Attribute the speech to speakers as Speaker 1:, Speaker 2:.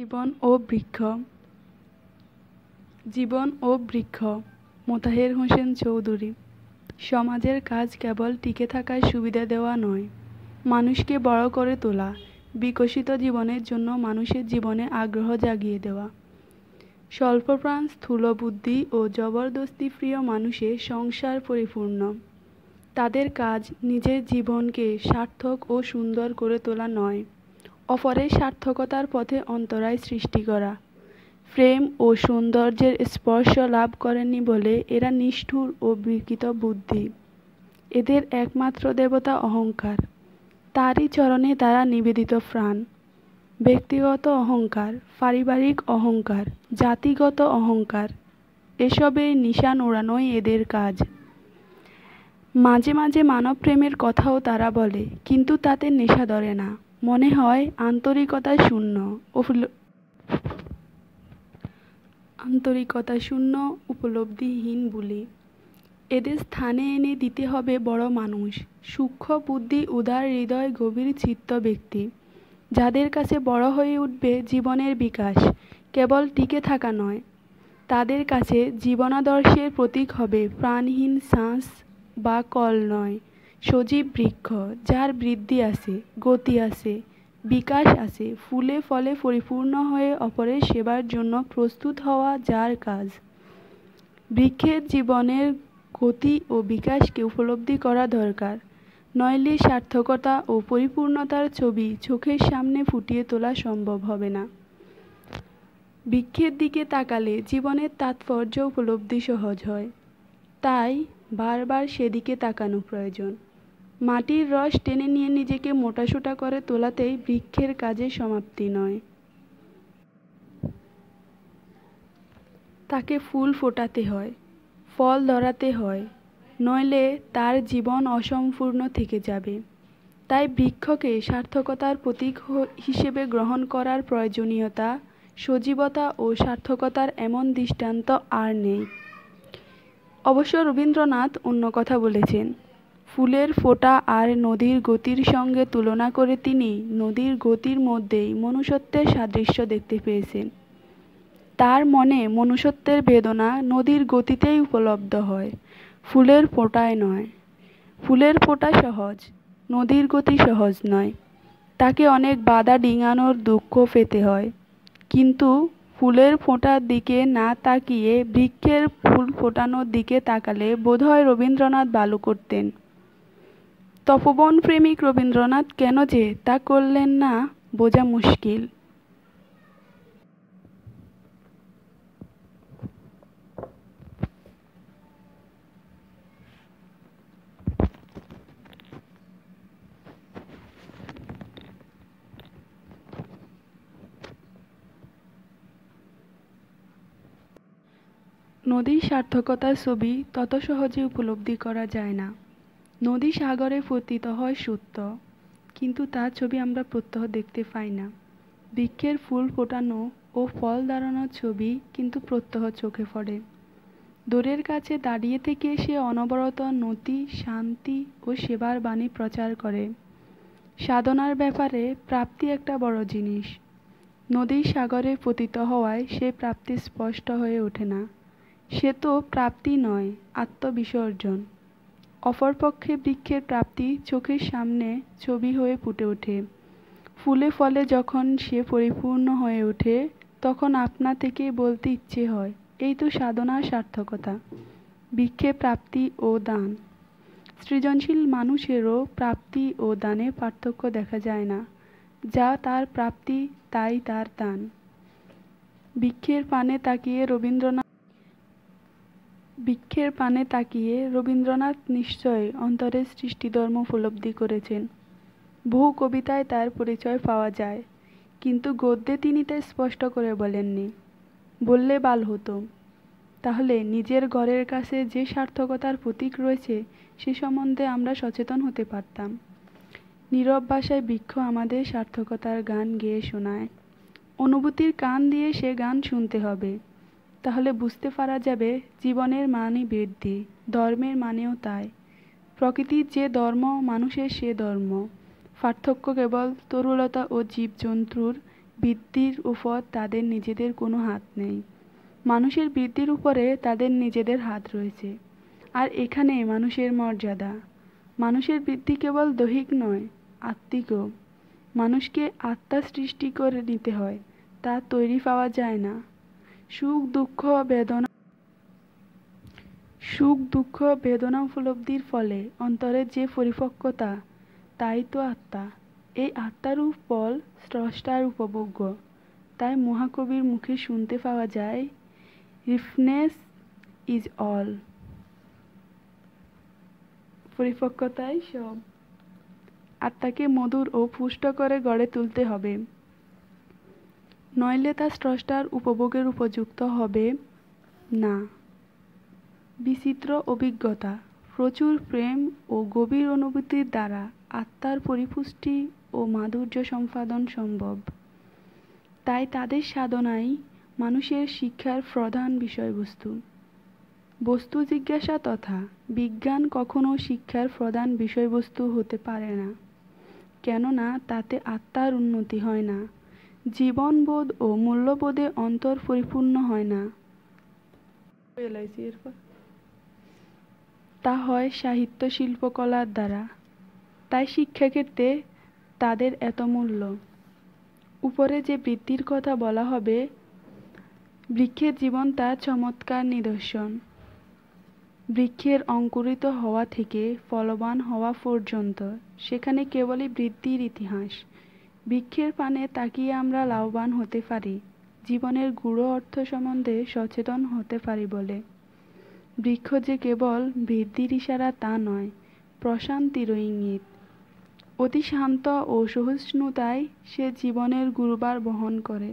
Speaker 1: জীবন ও বৃক্ষ জীবন ও বৃক্ষ মোতাহের হোসেন চৌধুরী সমাজের কাজ কেবল টিকে থাকার সুবিধা দেওয়া নয় মানুষকে বড় করে তোলা বিকশিত জীবনের জন্য মানুষের জীবনে আগ্রহ জাগিয়ে দেওয়া স্বল্পপ্রাণ স্থূল বুদ্ধি ও জবরদস্তি প্রিয় মানুষের সংসার পরিপূর্ণ তাদের কাজ নিজের জীবনকে সার্থক ও সুন্দর করে তোলা নয় অপরের সার্থকতার পথে অন্তরায় সৃষ্টি করা প্রেম ও সৌন্দর্যের স্পর্শ লাভ করেনি বলে এরা নিষ্ঠুর ও বিকৃত বুদ্ধি এদের একমাত্র দেবতা অহংকার তারই চরণে তারা নিবেদিত প্রাণ ব্যক্তিগত অহংকার পারিবারিক অহংকার জাতিগত অহংকার এসবের নিশান ওড়ানোই এদের কাজ মাঝে মাঝে মানব প্রেমের কথাও তারা বলে কিন্তু তাতে নেশা ধরে না মনে হয় আন্তরিকতা শূন্য আন্তরিকতা শূন্য উপলব্ধিহীন বলে এদের স্থানে এনে দিতে হবে বড় মানুষ সূক্ষ্ম বুদ্ধি উদার হৃদয় গভীর চিত্ত ব্যক্তি যাদের কাছে বড় হয়ে উঠবে জীবনের বিকাশ কেবল টিকে থাকা নয় তাদের কাছে জীবনাদর্শের প্রতীক হবে প্রাণহীন শ্বাস বা কল নয় সজীব বৃক্ষ যার বৃদ্ধি আছে গতি আছে বিকাশ আছে ফুলে ফলে পরিপূর্ণ হয়ে অপরের সেবার জন্য প্রস্তুত হওয়া যার কাজ বৃক্ষের জীবনের গতি ও বিকাশকে উপলব্ধি করা দরকার নইলে সার্থকতা ও পরিপূর্ণতার ছবি চোখের সামনে ফুটিয়ে তোলা সম্ভব হবে না বৃক্ষের দিকে তাকালে জীবনের তাৎপর্য উপলব্ধি সহজ হয় তাই বারবার সেদিকে তাকানো প্রয়োজন মাটির রস টেনে নিয়ে নিজেকে মোটাসোটা করে তোলাতেই বৃক্ষের কাজে সমাপ্তি নয় তাকে ফুল ফোটাতে হয় ফল ধরাতে হয় নইলে তার জীবন অসম্পূর্ণ থেকে যাবে তাই বৃক্ষকে সার্থকতার প্রতীক হিসেবে গ্রহণ করার প্রয়োজনীয়তা সজীবতা ও সার্থকতার এমন দৃষ্টান্ত আর নেই অবশ্য রবীন্দ্রনাথ অন্য কথা বলেছেন ফুলের ফোঁটা আর নদীর গতির সঙ্গে তুলনা করে তিনি নদীর গতির মধ্যেই মনুষ্যত্বের সাদৃশ্য দেখতে পেয়েছেন তার মনে মনুষ্যত্বের বেদনা নদীর গতিতেই উপলব্ধ হয় ফুলের ফোঁটায় নয় ফুলের ফোঁটা সহজ নদীর গতি সহজ নয় তাকে অনেক বাধা ডিঙানোর দুঃখ পেতে হয় কিন্তু ফুলের ফোঁটার দিকে না তাকিয়ে বৃক্ষের ফুল ফোটানোর দিকে তাকালে বোধহয় রবীন্দ্রনাথ ভালো করতেন তপবন প্রেমিক রবীন্দ্রনাথ কেন যে তা করলেন না বোঝা মুশকিল নদীর সার্থকতার ছবি তত সহজে উপলব্ধি করা যায় না নদী সাগরে পতিত হয় সত্য কিন্তু তার ছবি আমরা প্রত্যহ দেখতে পাই না বৃক্ষের ফুল ফোটানো ও ফল দাঁড়ানোর ছবি কিন্তু প্রত্যহ চোখে পড়ে দূরের কাছে দাঁড়িয়ে থেকে সে অনবরত নতি শান্তি ও সেবার বাণী প্রচার করে সাধনার ব্যাপারে প্রাপ্তি একটা বড় জিনিস নদীর সাগরে পতিত হওয়ায় সে প্রাপ্তি স্পষ্ট হয়ে ওঠে না সে তো প্রাপ্তি নয় আত্মবিসর্জন অপরপক্ষে বৃক্ষের প্রাপ্তি চোখের সামনে ছবি হয়ে ফুটে ওঠে ফুলে ফলে যখন সে পরিপূর্ণ হয়ে ওঠে তখন আপনা থেকে বলতে ইচ্ছে হয় এই তো সাধনার সার্থকতা বৃক্ষে প্রাপ্তি ও দান সৃজনশীল মানুষেরও প্রাপ্তি ও দানে পার্থক্য দেখা যায় না যা তার প্রাপ্তি তাই তার দান বৃক্ষের পানে তাকিয়ে রবীন্দ্রনাথ বৃক্ষের পানে তাকিয়ে রবীন্দ্রনাথ নিশ্চয় অন্তরের সৃষ্টিধর্ম উপলব্ধি করেছেন বহু কবিতায় তার পরিচয় পাওয়া যায় কিন্তু গদ্যে তিনি তাই স্পষ্ট করে বলেননি বললে বাল হতো তাহলে নিজের ঘরের কাছে যে সার্থকতার প্রতীক রয়েছে সে সম্বন্ধে আমরা সচেতন হতে পারতাম নীরব ভাষায় বৃক্ষ আমাদের সার্থকতার গান গেয়ে শোনায় অনুভূতির কান দিয়ে সে গান শুনতে হবে তাহলে বুঝতে পারা যাবে জীবনের মানে বৃদ্ধি ধর্মের মানেও তাই প্রকৃতির যে ধর্ম মানুষের সে ধর্ম পার্থক্য কেবল তরুলতা ও জীবজন্তুর বৃদ্ধির উপর তাদের নিজেদের কোনো হাত নেই মানুষের বৃদ্ধির উপরে তাদের নিজেদের হাত রয়েছে আর এখানে মানুষের মর্যাদা মানুষের বৃদ্ধি কেবল দৈহিক নয় আত্মিকও মানুষকে আত্মা সৃষ্টি করে নিতে হয় তা তৈরি পাওয়া যায় না সুখ দুঃখ বেদনা সুখ দুঃখ বেদনা উপলব্ধির ফলে অন্তরের যে পরিপক্কতা তাই তো আত্মা এই আত্মারূপ ফল স্রষ্টার উপভোগ্য তাই মহাকবির মুখে শুনতে পাওয়া যায় রিফনেস ইজ অল পরিপক্কতাই সব আত্মাকে মধুর ও পুষ্ট করে গড়ে তুলতে হবে নইলে তা স্রষ্টার উপভোগের উপযুক্ত হবে না বিচিত্র অভিজ্ঞতা প্রচুর প্রেম ও গভীর অনুভূতির দ্বারা আত্মার পরিপুষ্টি ও মাধুর্য সম্পাদন সম্ভব তাই তাদের সাধনাই মানুষের শিক্ষার প্রধান বিষয়বস্তু বস্তু জিজ্ঞাসা তথা বিজ্ঞান কখনও শিক্ষার প্রধান বিষয়বস্তু হতে পারে না কেননা তাতে আত্মার উন্নতি হয় না জীবনবোধ ও মূল্যবোধে অন্তর পরিপূর্ণ হয় না তা হয় সাহিত্য শিল্পকলার দ্বারা তাই শিক্ষাক্ষেত্রে তাদের এত মূল্য উপরে যে বৃত্তির কথা বলা হবে বৃক্ষের জীবন তার চমৎকার নিদর্শন বৃক্ষের অঙ্কুরিত হওয়া থেকে ফলবান হওয়া পর্যন্ত সেখানে কেবলই বৃদ্ধির ইতিহাস বৃক্ষের পানে তাকিয়ে আমরা লাভবান হতে পারি জীবনের গূঢ় অর্থ সম্বন্ধে সচেতন হতে পারি বলে বৃক্ষ যে কেবল বৃদ্ধির ইশারা তা নয় প্রশান্তিরও ইঙ্গিত অতি শান্ত ও সহিষ্ণুতায় সে জীবনের গুরুবার বহন করে